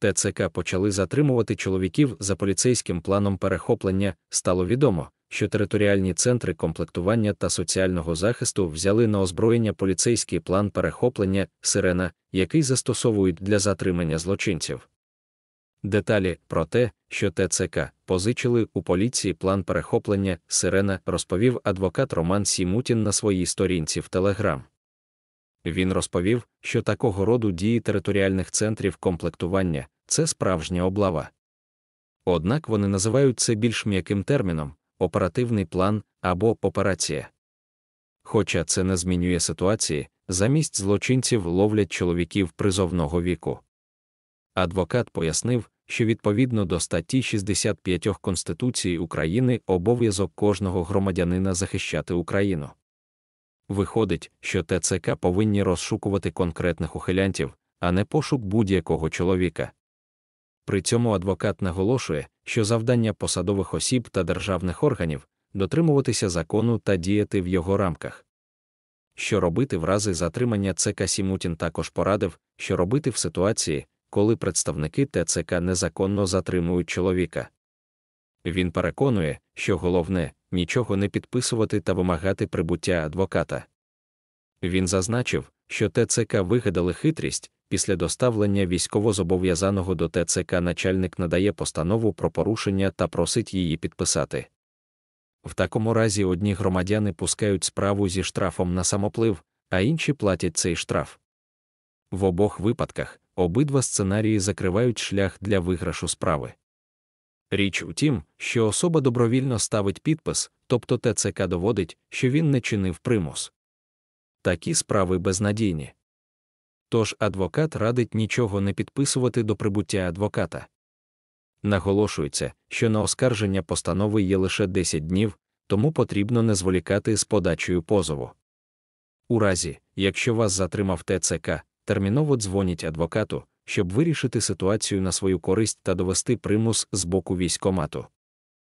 ТЦК почали затримувати чоловіків за поліцейським планом перехоплення, стало відомо, що територіальні центри комплектування та соціального захисту взяли на озброєння поліцейський план перехоплення сирена, який застосовують для затримання злочинців. Деталі про те, що ТЦК позичили у поліції план перехоплення сирена, розповів адвокат Роман Сімутін на своїй сторінці в Телеграм. Він розповів, що такого роду дії територіальних центрів комплектування це справжня облава. Однак вони називають це більш м'яким терміном оперативний план або операція. Хоча це не змінює ситуації, замість злочинців ловлять чоловіків призовного віку. Адвокат пояснив, що відповідно до статті 65 Конституції України обов'язок кожного громадянина захищати Україну. Виходить, що ТЦК повинні розшукувати конкретних ухилянтів, а не пошук будь-якого чоловіка. При цьому адвокат наголошує, що завдання посадових осіб та державних органів дотримуватися закону та діяти в його рамках. Що робити в разі затримання ЦК Сімутін також порадив, що робити в ситуації, коли представники ТЦК незаконно затримують чоловіка. Він переконує, що головне, нічого не підписувати та вимагати прибуття адвоката. Він зазначив, що ТЦК вигадали хитрість після доставлення військовозобов'язаного до ТЦК начальник надає постанову про порушення та просить її підписати. В такому разі одні громадяни пускають справу зі штрафом на самоплив, а інші платять цей штраф. В обох випадках обидва сценарії закривають шлях для виграшу справи. Річ у тім, що особа добровільно ставить підпис, тобто ТЦК доводить, що він не чинив примус. Такі справи безнадійні. Тож адвокат радить нічого не підписувати до прибуття адвоката. Наголошується, що на оскарження постанови є лише 10 днів, тому потрібно не зволікати з подачею позову. У разі, якщо вас затримав ТЦК, терміново дзвоніть адвокату, щоб вирішити ситуацію на свою користь та довести примус з боку військомату.